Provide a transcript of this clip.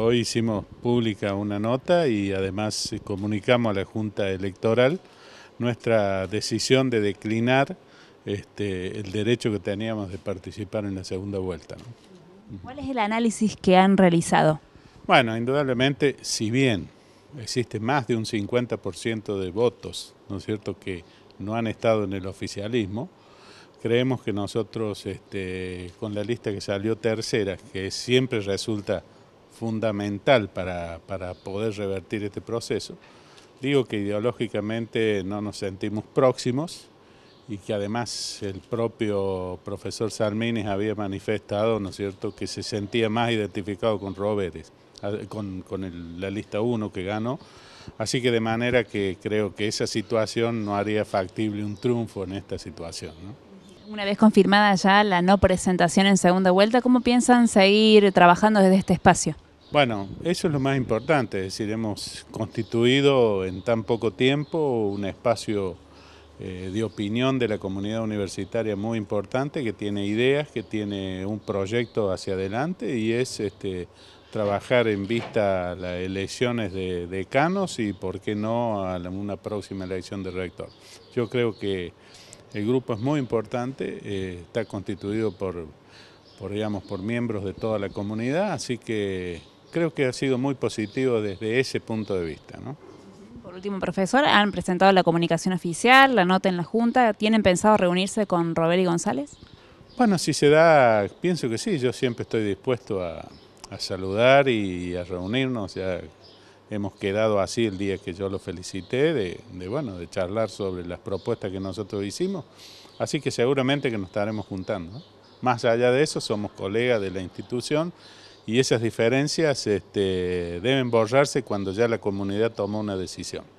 Hoy hicimos pública una nota y además eh, comunicamos a la Junta Electoral nuestra decisión de declinar este, el derecho que teníamos de participar en la segunda vuelta. ¿Cuál es el análisis que han realizado? Bueno, indudablemente, si bien existe más de un 50% de votos, ¿no es cierto?, que no han estado en el oficialismo, creemos que nosotros, este, con la lista que salió tercera, que siempre resulta fundamental para, para poder revertir este proceso. Digo que ideológicamente no nos sentimos próximos y que además el propio profesor Sarmines había manifestado, ¿no es cierto?, que se sentía más identificado con Roberts, con, con la lista 1 que ganó. Así que de manera que creo que esa situación no haría factible un triunfo en esta situación. Una vez confirmada ya la no presentación en segunda vuelta, ¿cómo piensan seguir trabajando desde este espacio? Bueno, eso es lo más importante, es decir, hemos constituido en tan poco tiempo un espacio eh, de opinión de la comunidad universitaria muy importante, que tiene ideas, que tiene un proyecto hacia adelante y es este, trabajar en vista a las elecciones de decanos y, por qué no, a una próxima elección de rector. Yo creo que el grupo es muy importante, eh, está constituido por, por, digamos, por miembros de toda la comunidad, así que creo que ha sido muy positivo desde ese punto de vista. ¿no? Por último, profesor, han presentado la comunicación oficial, la nota en la Junta. ¿Tienen pensado reunirse con Robert y González? Bueno, si se da, pienso que sí, yo siempre estoy dispuesto a, saludar y a reunirnos. Ya hemos quedado así el día que yo lo felicité, de, de, bueno, de charlar sobre las propuestas que nosotros hicimos. Así que seguramente que nos estaremos juntando. Más allá de eso, somos colegas de la institución y esas diferencias este, deben borrarse cuando ya la comunidad toma una decisión.